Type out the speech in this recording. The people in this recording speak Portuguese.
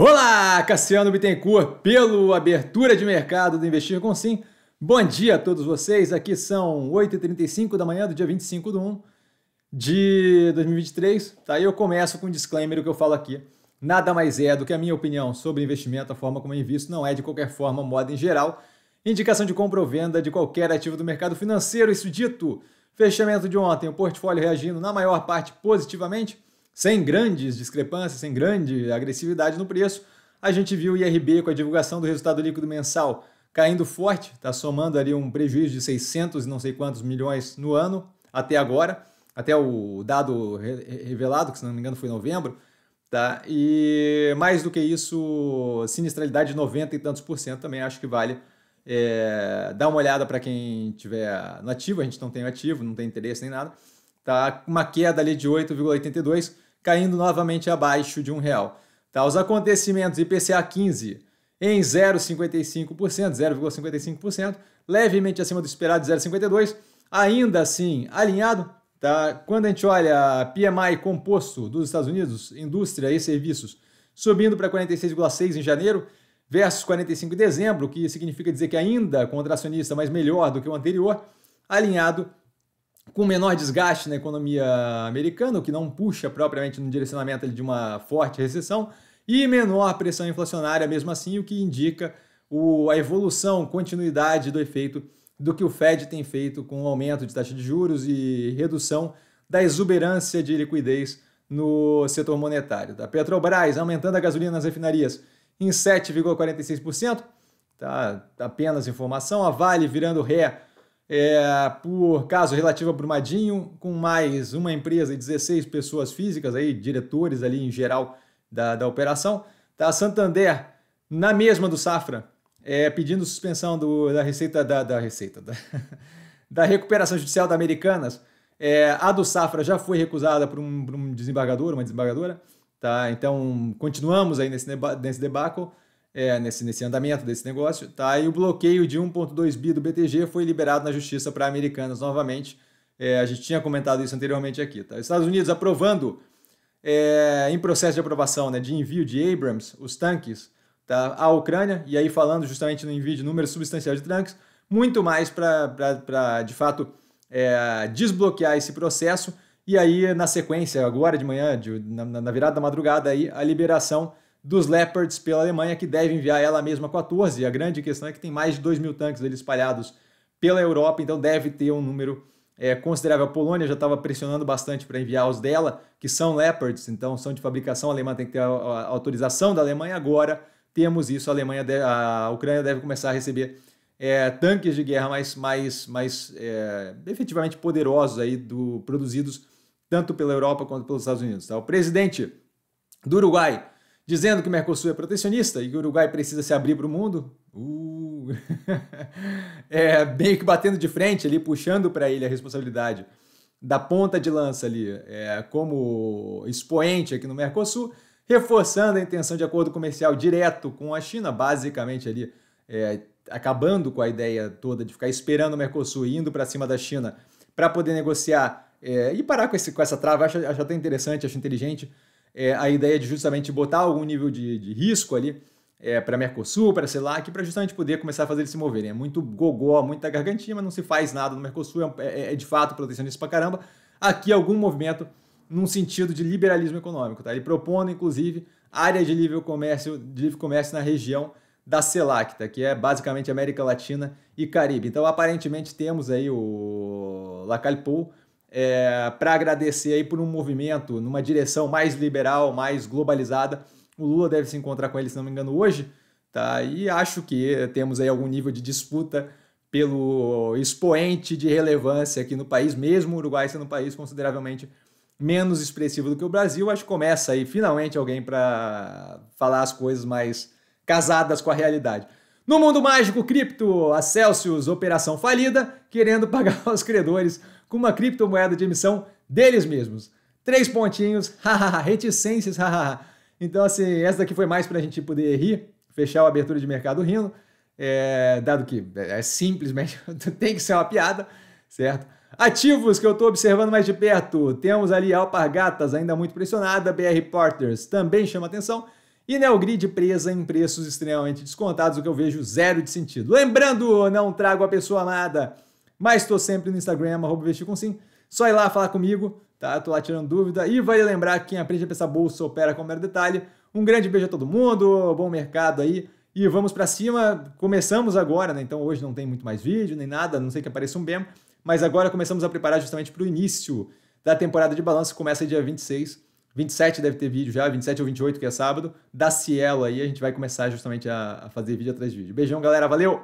Olá, Cassiano Bittencourt, pelo Abertura de Mercado do Investir com Sim. Bom dia a todos vocês. Aqui são 8h35 da manhã do dia 25 de 1 de 2023. Tá? Eu começo com um disclaimer que eu falo aqui. Nada mais é do que a minha opinião sobre investimento, a forma como eu invisto, não é de qualquer forma, moda em geral. Indicação de compra ou venda de qualquer ativo do mercado financeiro, isso dito. Fechamento de ontem, o portfólio reagindo na maior parte positivamente sem grandes discrepâncias, sem grande agressividade no preço, a gente viu o IRB com a divulgação do resultado líquido mensal caindo forte, está somando ali um prejuízo de 600 e não sei quantos milhões no ano até agora, até o dado revelado, que se não me engano foi em novembro, tá? E mais do que isso, sinistralidade de 90 e tantos por cento também acho que vale é, dar uma olhada para quem tiver no ativo, a gente não tem ativo, não tem interesse nem nada, tá? Uma queda ali de 8,82 caindo novamente abaixo de um real. Tá? Os acontecimentos IPCA 15 em 0,55%, 0,55%, levemente acima do esperado de 0,52%, ainda assim alinhado. Tá? Quando a gente olha PMI composto dos Estados Unidos, indústria e serviços, subindo para 46,6 em janeiro versus 45 em dezembro, o que significa dizer que ainda contracionista, mas melhor do que o anterior, alinhado com menor desgaste na economia americana, o que não puxa propriamente no direcionamento de uma forte recessão, e menor pressão inflacionária, mesmo assim, o que indica o, a evolução, continuidade do efeito do que o Fed tem feito com o aumento de taxa de juros e redução da exuberância de liquidez no setor monetário. da Petrobras aumentando a gasolina nas refinarias em 7,46%, tá apenas informação, a Vale virando ré é, por caso relativo a Brumadinho, com mais uma empresa e 16 pessoas físicas, aí, diretores ali em geral da, da operação. Tá? Santander, na mesma do Safra, é, pedindo suspensão do, da receita da, da receita da, da, recuperação judicial da Americanas. É, a do Safra já foi recusada por um, por um desembargador, uma desembargadora. Tá? Então, continuamos aí nesse, nesse debacle é, nesse, nesse andamento desse negócio, tá? E o bloqueio de 1.2 bi do BTG foi liberado na justiça para americanas novamente. É, a gente tinha comentado isso anteriormente aqui, tá? Estados Unidos aprovando é, em processo de aprovação, né, de envio de Abrams, os tanques, tá? À Ucrânia e aí falando justamente no envio de número substancial de tanques, muito mais para de fato é, desbloquear esse processo e aí na sequência agora de manhã, de, na, na virada da madrugada aí a liberação dos Leopards pela Alemanha, que deve enviar ela mesma 14. A grande questão é que tem mais de 2 mil tanques ali espalhados pela Europa, então deve ter um número é, considerável. A Polônia já estava pressionando bastante para enviar os dela, que são Leopards, então são de fabricação alemã, tem que ter a, a autorização da Alemanha. Agora temos isso, a, Alemanha deve, a Ucrânia deve começar a receber é, tanques de guerra mais, mais, mais é, efetivamente poderosos, aí do, produzidos tanto pela Europa quanto pelos Estados Unidos. Tá? O presidente do Uruguai, dizendo que o Mercosul é protecionista e que o Uruguai precisa se abrir para o mundo. Uh. é meio que batendo de frente ali, puxando para ele a responsabilidade da ponta de lança ali, é, como expoente aqui no Mercosul, reforçando a intenção de acordo comercial direto com a China, basicamente ali é, acabando com a ideia toda de ficar esperando o Mercosul indo para cima da China para poder negociar é, e parar com, esse, com essa trava. Acho, acho até interessante, acho inteligente é, a ideia de justamente botar algum nível de, de risco ali é, para Mercosul, para sei lá, aqui para justamente poder começar a fazer eles se moverem. É muito gogó, muita gargantinha, mas não se faz nada no Mercosul, é, é, é, é de fato protecionista para caramba. Aqui algum movimento num sentido de liberalismo econômico, tá? Ele propondo, inclusive, área de livre comércio, de livre comércio na região da CELAC, tá? que é basicamente América Latina e Caribe. Então, aparentemente, temos aí o Lacalpou é, para agradecer aí por um movimento numa direção mais liberal, mais globalizada. O Lula deve se encontrar com ele, se não me engano, hoje. Tá? E acho que temos aí algum nível de disputa pelo expoente de relevância aqui no país, mesmo o Uruguai sendo um país consideravelmente menos expressivo do que o Brasil. Acho que começa aí finalmente alguém para falar as coisas mais casadas com a realidade. No mundo mágico cripto, a Celsius operação falida, querendo pagar aos credores com uma criptomoeda de emissão deles mesmos. Três pontinhos, hahaha, reticências, hahaha. Então, assim, essa daqui foi mais para a gente poder rir, fechar a abertura de mercado rindo, é, dado que é simplesmente tem que ser uma piada, certo? Ativos que eu estou observando mais de perto, temos ali Alpargatas ainda muito pressionada, BR Partners também chama atenção, e Neogrid presa em preços extremamente descontados, o que eu vejo zero de sentido. Lembrando, não trago a pessoa amada, mas estou sempre no Instagram, arroba sim. Só ir lá falar comigo, tá? Tô lá tirando dúvida. E vale lembrar que quem aprende a pensar bolsa opera com mero detalhe. Um grande beijo a todo mundo, bom mercado aí. E vamos para cima, começamos agora, né? Então hoje não tem muito mais vídeo nem nada, não sei que apareça um BEM, mas agora começamos a preparar justamente para o início da temporada de balanço, que começa dia 26 27 deve ter vídeo já, 27 ou 28, que é sábado, da Cielo aí. A gente vai começar justamente a, a fazer vídeo atrás de vídeo. Beijão, galera. Valeu!